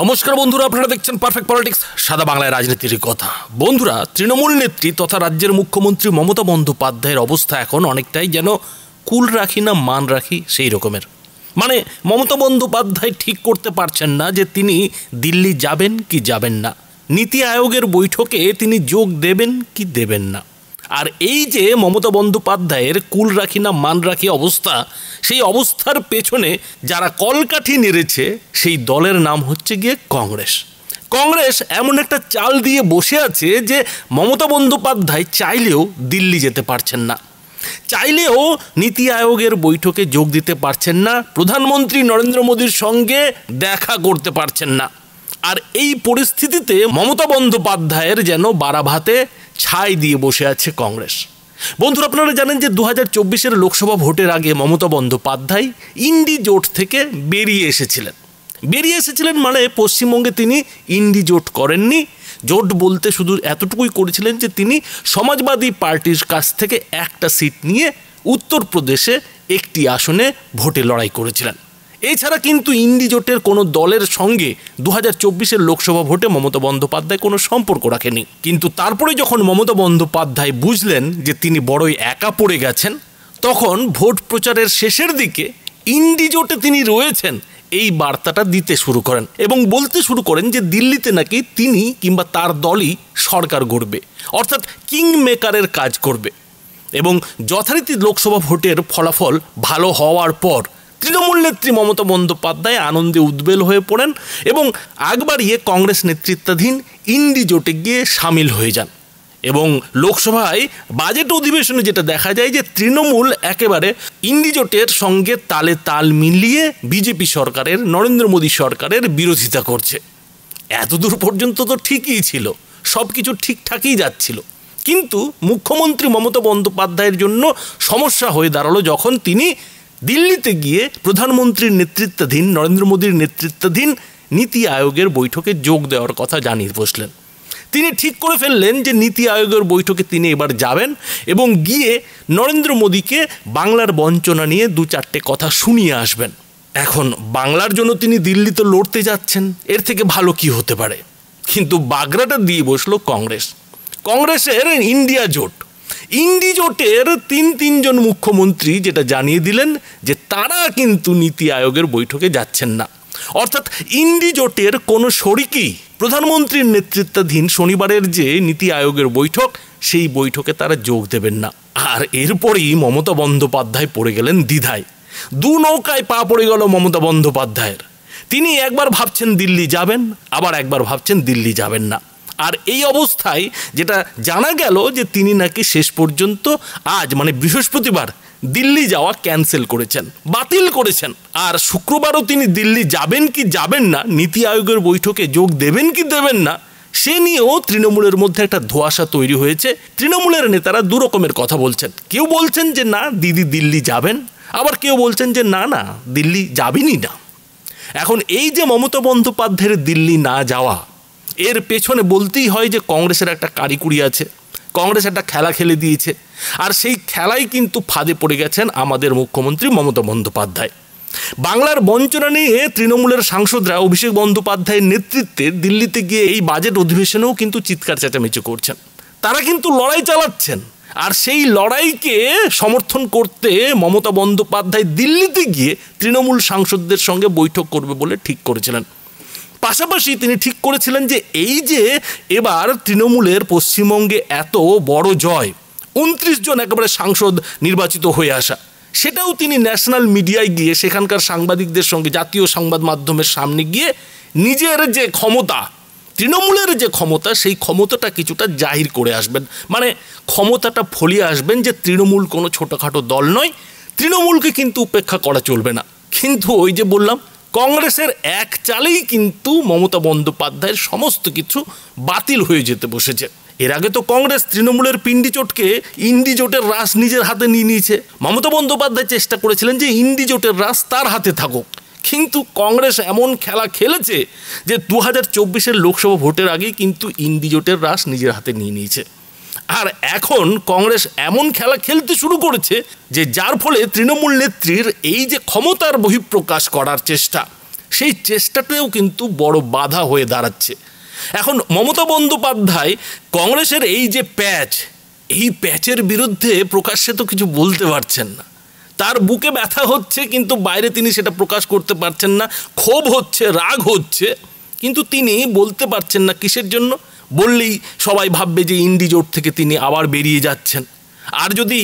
নমস্কার বন্ধুরা আপনারা দেখছেন পারফেক্ট পলিটিক্স সাদা বাংলায় রাজনীতির কথা বন্ধুরা তৃণমূল নেত্রী তথা রাজ্যের মুখ্যমন্ত্রী মমতা বন্দ্যোপাধ্যায়ের অবস্থা এখন অনেকটাই যেন কুল রাখি না মান রাখি সেই রকমের মানে মমতা বন্দ্যোপাধ্যায় ঠিক করতে পারছেন না যে তিনি দিল্লি যাবেন কি যাবেন না নীতি আয়োগের বৈঠকে তিনি যোগ দেবেন কি দেবেন না আর এই যে মমতা বন্দ্যোপাধ্যায়ের কুল রাখি না মান রাখি অবস্থা সেই অবস্থার পেছনে যারা কলকাঠি নেড়েছে সেই দলের নাম হচ্ছে গিয়ে কংগ্রেস কংগ্রেস এমন একটা চাল দিয়ে বসে আছে যে মমতা বন্দ্যোপাধ্যায় চাইলেও দিল্লি যেতে পারছেন না চাইলেও নীতি আয়োগের বৈঠকে যোগ দিতে পারছেন না প্রধানমন্ত্রী নরেন্দ্র মোদীর সঙ্গে দেখা করতে পারছেন না আর এই পরিস্থিতিতে মমতা বন্দ্যোপাধ্যায়ের যেন বারাভাতে ছাই দিয়ে বসে আছে কংগ্রেস বন্ধুরা আপনারা জানেন যে দু হাজার লোকসভা ভোটের আগে মমতা বন্দ্যোপাধ্যায় ইন্ডি জোট থেকে বেরিয়ে এসেছিলেন বেরিয়ে এসেছিলেন মানে পশ্চিমবঙ্গে তিনি ইন্ডি জোট করেননি জোট বলতে শুধু এতটুকুই করেছিলেন যে তিনি সমাজবাদী পার্টির কাছ থেকে একটা সিট নিয়ে উত্তরপ্রদেশে একটি আসনে ভোটে লড়াই করেছিলেন এছাড়া কিন্তু ইন্ডি জোটের কোনো দলের সঙ্গে দু হাজার লোকসভা ভোটে মমতা বন্দ্যোপাধ্যায় কোনো সম্পর্ক রাখেনি কিন্তু তারপরে যখন মমতা বন্দ্যোপাধ্যায় বুঝলেন যে তিনি বড়ই একা পড়ে গেছেন তখন ভোট প্রচারের শেষের দিকে ইন্ডি জোটে তিনি রয়েছেন এই বার্তাটা দিতে শুরু করেন এবং বলতে শুরু করেন যে দিল্লিতে নাকি তিনি কিংবা তার দলই সরকার গড়বে অর্থাৎ কিং মেকারের কাজ করবে এবং যথারীতি লোকসভা ভোটের ফলাফল ভালো হওয়ার পর তৃণমূল নেত্রী মমতা বন্দ্যোপাধ্যায় আনন্দে উদ্বেল হয়ে পড়েন এবং আগ বাড়িয়ে কংগ্রেস নেতৃত্বাধীন ইন্ডি জোটে গিয়ে সামিল হয়ে যান এবং লোকসভায় বাজেট অধিবেশনে যেটা দেখা যায় যে তৃণমূল একেবারে ইন্ডিজোটের সঙ্গে তালে তাল মিলিয়ে বিজেপি সরকারের নরেন্দ্র মোদী সরকারের বিরোধিতা করছে এতদূর পর্যন্ত তো ঠিকই ছিল সব কিছু ঠিকঠাকই যাচ্ছিল কিন্তু মুখ্যমন্ত্রী মমতা বন্দ্যোপাধ্যায়ের জন্য সমস্যা হয়ে দাঁড়ালো যখন তিনি দিল্লিতে গিয়ে প্রধানমন্ত্রীর নেতৃত্বাধীন নরেন্দ্র মোদীর নেতৃত্বাধীন নীতি আয়োগের বৈঠকে যোগ দেওয়ার কথা জানিয়ে বসলেন তিনি ঠিক করে ফেললেন যে নীতি আয়োগের বৈঠকে তিনি এবার যাবেন এবং গিয়ে নরেন্দ্র মোদীকে বাংলার বঞ্চনা নিয়ে দু চারটে কথা শুনিয়ে আসবেন এখন বাংলার জন্য তিনি দিল্লিতে লড়তে যাচ্ছেন এর থেকে ভালো কি হতে পারে কিন্তু বাগড়াটা দিয়ে বসলো কংগ্রেস কংগ্রেসের ইন্ডিয়া জোট ইন্ডি জোটের তিন তিনজন মুখ্যমন্ত্রী যেটা জানিয়ে দিলেন যে তারা কিন্তু নীতি আয়োগের বৈঠকে যাচ্ছেন না অর্থাৎ ইন্ডি জোটের কোনো শরিকই প্রধানমন্ত্রীর নেতৃত্বাধীন শনিবারের যে নীতি আয়োগের বৈঠক সেই বৈঠকে তারা যোগ দেবেন না আর এরপরেই মমতা বন্দ্যোপাধ্যায় পড়ে গেলেন দ্বিধায় দু নৌকায় পা পড়ে গেল মমতা বন্দ্যোপাধ্যায়ের তিনি একবার ভাবছেন দিল্লি যাবেন আবার একবার ভাবছেন দিল্লি যাবেন না আর এই অবস্থায় যেটা জানা গেল যে তিনি নাকি শেষ পর্যন্ত আজ মানে বৃহস্পতিবার দিল্লি যাওয়া ক্যান্সেল করেছেন বাতিল করেছেন আর শুক্রবারও তিনি দিল্লি যাবেন কি যাবেন না নীতি আয়োগের বৈঠকে যোগ দেবেন কি দেবেন না সে নিয়েও তৃণমূলের মধ্যে একটা ধোয়াশা তৈরি হয়েছে তৃণমূলের নেতারা দু রকমের কথা বলছেন কেউ বলছেন যে না দিদি দিল্লি যাবেন আবার কেউ বলছেন যে না না দিল্লি যাবেনই না এখন এই যে মমতা বন্দ্যোপাধ্যায়ের দিল্লি না যাওয়া এর পেছনে বলতেই হয় যে কংগ্রেসের একটা কারিকুরি আছে কংগ্রেস একটা খেলা খেলে দিয়েছে আর সেই খেলাই কিন্তু ফাঁদে পড়ে গেছেন আমাদের মুখ্যমন্ত্রী মমতা বন্দ্যোপাধ্যায় বাংলার বঞ্চনা নিয়ে তৃণমূলের সাংসদরা অভিষেক বন্দ্যোপাধ্যায়ের নেতৃত্বে দিল্লিতে গিয়ে এই বাজেট অধিবেশনেও কিন্তু চিৎকার চেঁচামেচি করছেন তারা কিন্তু লড়াই চালাচ্ছেন আর সেই লড়াইকে সমর্থন করতে মমতা বন্দ্যোপাধ্যায় দিল্লিতে গিয়ে তৃণমূল সাংসদদের সঙ্গে বৈঠক করবে বলে ঠিক করেছিলেন পাশাপাশি তিনি ঠিক করেছিলেন যে এই যে এবার তৃণমূলের পশ্চিমবঙ্গে এত বড় জয় উনত্রিশ জন একেবারে সাংসদ নির্বাচিত হয়ে আসা সেটাও তিনি ন্যাশনাল মিডিয়ায় গিয়ে সেখানকার সাংবাদিকদের সঙ্গে জাতীয় সংবাদ মাধ্যমের সামনে গিয়ে নিজের যে ক্ষমতা তৃণমূলের যে ক্ষমতা সেই ক্ষমতাটা কিছুটা জাহির করে আসবেন মানে ক্ষমতাটা ফলিয়ে আসবেন যে তৃণমূল কোনো ছোটোখাটো দল নয় তৃণমূলকে কিন্তু উপেক্ষা করা চলবে না কিন্তু ওই যে বললাম কংগ্রেসের এক চালেই কিন্তু মমতা বন্দ্যোপাধ্যায়ের সমস্ত কিছু বাতিল হয়ে যেতে বসেছে এর আগে তো কংগ্রেস তৃণমূলের পিন্ডি চোটকে ইন্ডি জোটের রাস নিজের হাতে নিয়ে নিয়েছে মমতা বন্দ্যোপাধ্যায় চেষ্টা করেছিলেন যে ইন্ডি জোটের রাস তার হাতে থাকুক কিন্তু কংগ্রেস এমন খেলা খেলেছে যে দু হাজার চব্বিশের লোকসভা ভোটের আগেই কিন্তু ইন্ডি জোটের রাস নিজের হাতে নিয়ে নিয়েছে আর এখন কংগ্রেস এমন খেলা খেলতে শুরু করেছে যে যার ফলে তৃণমূল নেত্রীর এই যে ক্ষমতার বহিঃপ্রকাশ করার চেষ্টা সেই চেষ্টাটাও কিন্তু বড় বাধা হয়ে দাঁড়াচ্ছে এখন মমতা বন্দ্যোপাধ্যায় কংগ্রেসের এই যে প্যাচ এই প্যাচের বিরুদ্ধে প্রকাশ্যে তো কিছু বলতে পারছেন না তার বুকে ব্যথা হচ্ছে কিন্তু বাইরে তিনি সেটা প্রকাশ করতে পারছেন না ক্ষোভ হচ্ছে রাগ হচ্ছে কিন্তু তিনি বলতে পারছেন না কিসের জন্য বললেই সবাই ভাববে যে ইন্ডি জোট থেকে তিনি আবার বেরিয়ে যাচ্ছেন আর যদি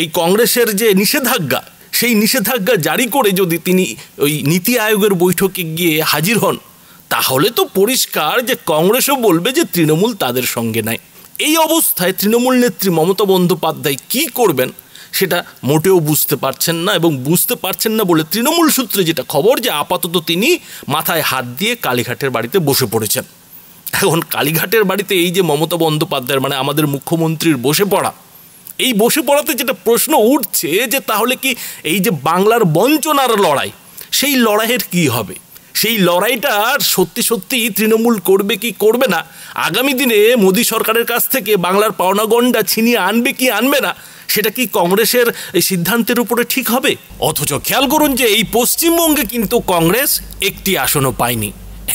এই কংগ্রেসের যে নিষেধাজ্ঞা সেই নিষেধাজ্ঞা জারি করে যদি তিনি ওই নীতি আয়োগের বৈঠকে গিয়ে হাজির হন তাহলে তো পরিষ্কার যে কংগ্রেসও বলবে যে তৃণমূল তাদের সঙ্গে নাই এই অবস্থায় তৃণমূল নেত্রী মমতা বন্দ্যোপাধ্যায় কি করবেন সেটা মোটেও বুঝতে পারছেন না এবং বুঝতে পারছেন না বলে তৃণমূল সূত্রে যেটা খবর যে আপাতত তিনি মাথায় হাত দিয়ে কালীঘাটের বাড়িতে বসে পড়েছেন এখন কালীঘাটের বাড়িতে এই যে মমতা বন্দ্যোপাধ্যায়ের মানে আমাদের মুখ্যমন্ত্রীর বসে পড়া এই বসে পড়াতে যেটা প্রশ্ন উঠছে যে তাহলে কি এই যে বাংলার বঞ্চনার লড়াই সেই লড়াইয়ের কি হবে সেই লড়াইটা সত্যি সত্যি তৃণমূল করবে কি করবে না আগামী দিনে মোদী সরকারের কাছ থেকে বাংলার পাওনাগণ্ডা ছিনিয়ে আনবে কি আনবে না সেটা কি কংগ্রেসের এই সিদ্ধান্তের উপরে ঠিক হবে অথচ খেয়াল করুন যে এই পশ্চিমবঙ্গে কিন্তু কংগ্রেস একটি আসনও পায়নি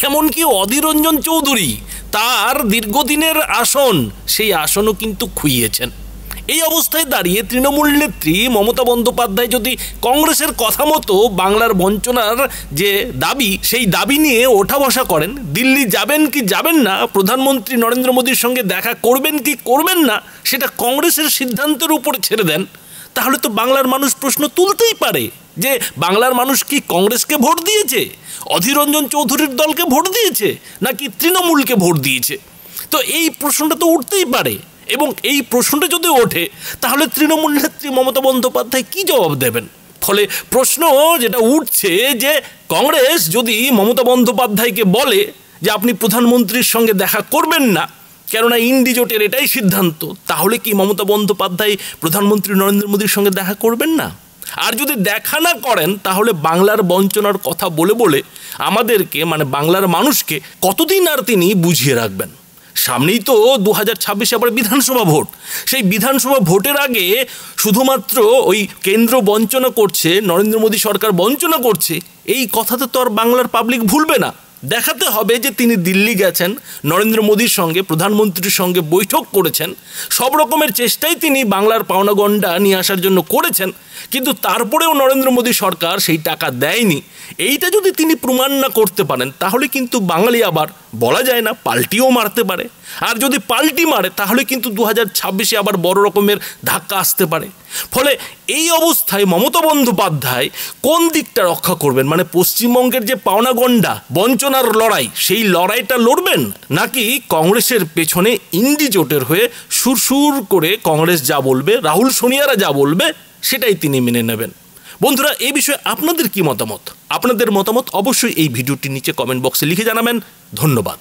এমনকি অধীরঞ্জন চৌধুরী তার দীর্ঘদিনের আসন সেই আসনও কিন্তু খুইয়েছেন এই অবস্থায় দাঁড়িয়ে তৃণমূল নেত্রী মমতা বন্দ্যোপাধ্যায় যদি কংগ্রেসের কথা মতো বাংলার বঞ্চনার যে দাবি সেই দাবি নিয়ে ওঠা বসা করেন দিল্লি যাবেন কি যাবেন না প্রধানমন্ত্রী নরেন্দ্র মোদীর সঙ্গে দেখা করবেন কি করবেন না সেটা কংগ্রেসের সিদ্ধান্তের উপর ছেড়ে দেন তাহলে তো বাংলার মানুষ প্রশ্ন তুলতেই পারে যে বাংলার মানুষ কি কংগ্রেসকে ভোট দিয়েছে অধীরঞ্জন চৌধুরীর দলকে ভোট দিয়েছে নাকি তৃণমূলকে ভোট দিয়েছে তো এই প্রশ্নটা তো উঠতেই পারে এবং এই প্রশ্নটা যদি ওঠে তাহলে তৃণমূল নেত্রী মমতা বন্দ্যোপাধ্যায় কী জবাব দেবেন ফলে প্রশ্ন যেটা উঠছে যে কংগ্রেস যদি মমতা বন্দ্যোপাধ্যায়কে বলে যে আপনি প্রধানমন্ত্রীর সঙ্গে দেখা করবেন না কেননা ইন্ডি জোটের এটাই সিদ্ধান্ত তাহলে কি মমতা বন্দ্যোপাধ্যায় প্রধানমন্ত্রী নরেন্দ্র মোদীর সঙ্গে দেখা করবেন না আর যদি দেখা না করেন তাহলে বাংলার বঞ্চনার কথা বলে বলে আমাদেরকে মানে বাংলার মানুষকে কতদিন আর তিনি বুঝিয়ে রাখবেন সামনেই তো দু হাজার ছাব্বিশে আবার বিধানসভা ভোট সেই বিধানসভা ভোটের আগে শুধুমাত্র ওই কেন্দ্র বঞ্চনা করছে নরেন্দ্র মোদী সরকার বঞ্চনা করছে এই কথাতে তো আর বাংলার পাবলিক ভুলবে না দেখাতে হবে যে তিনি দিল্লি গেছেন নরেন্দ্র মোদীর সঙ্গে প্রধানমন্ত্রীর সঙ্গে বৈঠক করেছেন সব রকমের চেষ্টাই তিনি বাংলার পাওনা নিয়ে আসার জন্য করেছেন কিন্তু তারপরেও নরেন্দ্র মোদী সরকার সেই টাকা দেয়নি এইটা যদি তিনি প্রমাণ না করতে পারেন তাহলে কিন্তু বাঙালি আবার বলা যায় না পাল্টিও মারতে পারে আর যদি পাল্টি মারে তাহলে কিন্তু দু হাজার ছাব্বিশে আবার বড় রকমের ধাক্কা আসতে পারে ফলে এই অবস্থায় মমতা বন্দ্যোপাধ্যায় কোন দিকটা রক্ষা করবেন মানে পশ্চিমবঙ্গের যে পাওনাগণ্ডা বঞ্চনার লড়াই সেই লড়াইটা লড়বেন নাকি কংগ্রেসের পেছনে ইন্ডি জোটের হয়ে সুরসুর করে কংগ্রেস যা বলবে রাহুল সোনিয়ারা যা বলবে সেটাই তিনি মেনে নেবেন বন্ধুরা এই বিষয়ে আপনাদের কি মতামত আপনাদের মতামত অবশ্যই এই ভিডিওটির নিচে কমেন্ট বক্সে লিখে জানাবেন ধন্যবাদ